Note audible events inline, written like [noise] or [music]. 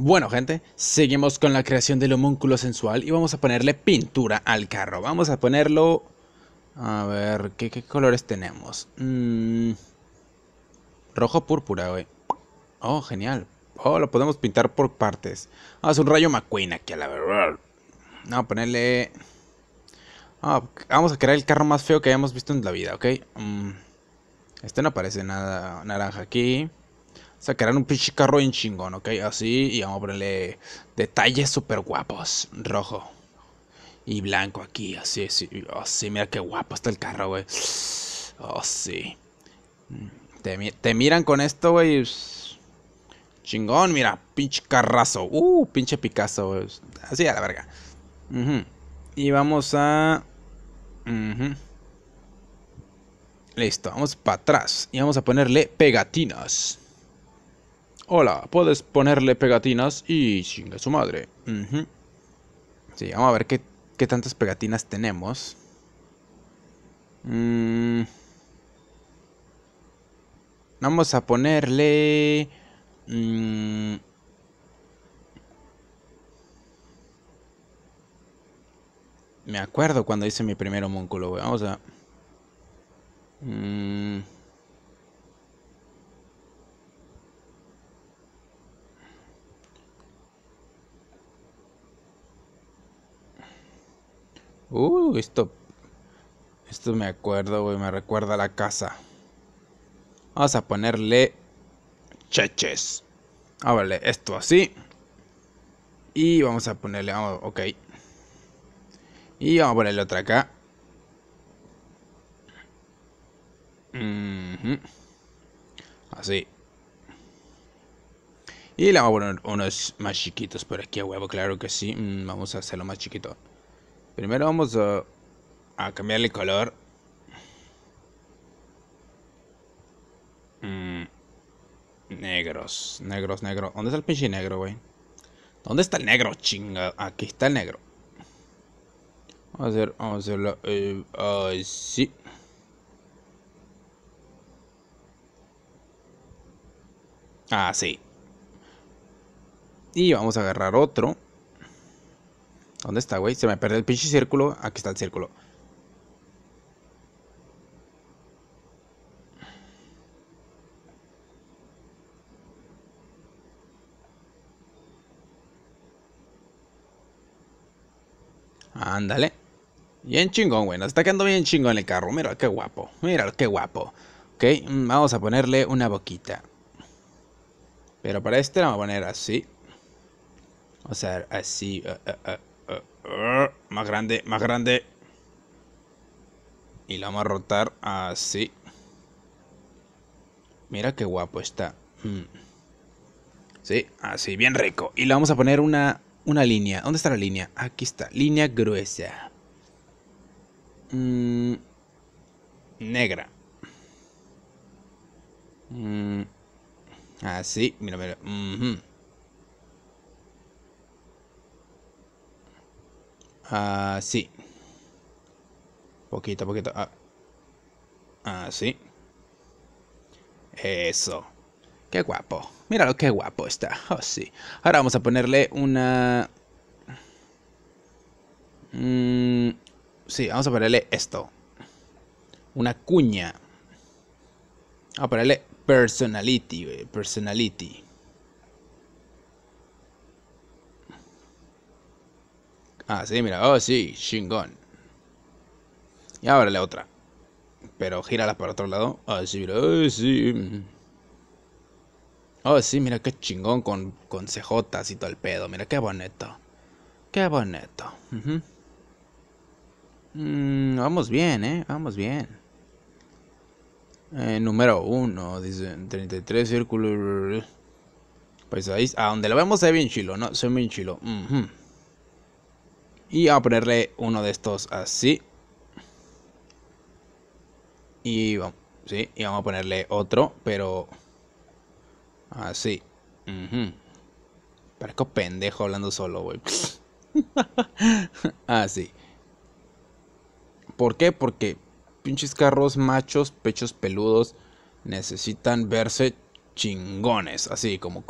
Bueno gente, seguimos con la creación del homúnculo sensual y vamos a ponerle pintura al carro. Vamos a ponerlo... A ver, ¿qué, colores tenemos? Mm, rojo púrpura, güey. Oh, genial. Oh, lo podemos pintar por partes. Ah, un rayo McQueen aquí a la verdad. Vamos a ponerle... Ah, vamos a crear el carro más feo que hayamos visto en la vida, ¿ok? Mm, este no parece nada naranja aquí. O sea, que harán un pinche carro en chingón, ¿ok? Así, y vamos a ponerle detalles súper guapos. Rojo y blanco aquí, así, así. Oh, sí, mira qué guapo está el carro, güey. Oh, sí. Mm, te, miran con esto, güey. Chingón, mira, pinche carrazo. Uh, pinche Picasso, güey. Así a la verga. Y vamos a... Listo, vamos para atrás. Y vamos a ponerle pegatinas. Hola, puedes ponerle pegatinas y chinga su madre. Sí, vamos a ver qué, tantas pegatinas tenemos. Mm. Vamos a ponerle... Mm. Me acuerdo cuando hice mi primer homúnculo, Vamos a... Mm. Uh, esto. Esto me acuerdo, güey. Me recuerda a la casa. Vamos a ponerle. Cheches. A ah, verle esto así. Y vamos a ponerle. ok. Y vamos a ponerle otra acá. Así. Y le vamos a poner unos más chiquitos por aquí, a huevo, claro que sí. Mm, vamos a hacerlo más chiquito. Primero vamos a, a cambiarle color. Negros, mm, negros, negros, negro. ¿Dónde está el pinche negro, güey? ¿Dónde está el negro, chinga? Aquí está el negro. Vamos a hacer, vamos a hacerlo eh, sí. Ah, sí. Y vamos a agarrar otro. ¿Dónde está, güey? Se me perdió el pinche círculo. Aquí está el círculo. Ándale. Bien chingón, güey. Nos está quedando bien chingón el carro. Mira qué guapo. Mira qué guapo. Ok, mm, vamos a ponerle una boquita. Pero para este la vamos a poner así. O sea, así. Eh, eh, eh. Uh, uh, más grande, más grande. Y la vamos a rotar así. Mira qué guapo está. Mm. Sí, así, bien rico. Y le vamos a poner una, una línea. ¿Dónde está la línea? Aquí está, línea gruesa. Mm, negra. Mm, así, mira, mira. Así. Ah, poquito a poquito. Así. Ah. Ah, Eso. Qué guapo. Míralo, qué guapo está. Oh, sí. Ahora vamos a ponerle una... Mm, sí, vamos a ponerle esto. Una cuña. Vamos a ponerle personality, Personality. Ah, sí, mira. Oh, sí, chingón. Y ahora la otra. Pero gírala para otro lado. Ah, sí, mira. Oh, sí. Oh, sí, mira qué chingón con, con cejotas y todo el pedo. Mira qué bonito. Qué bonito. Mm, vamos bien, eh. Vamos bien. Eh, número uno, dice 33 círculos. Pues ahí, a ah, donde lo vemos, es bien chilo, ¿no? Soy bien chilo. Y vamos a ponerle uno de estos así. Y vamos, sí, y vamos a ponerle otro, pero así. Uh Parezco pendejo hablando solo, güey. [laughs] así. ¿Por qué? Porque pinches carros machos, pechos peludos, necesitan verse chingones, así como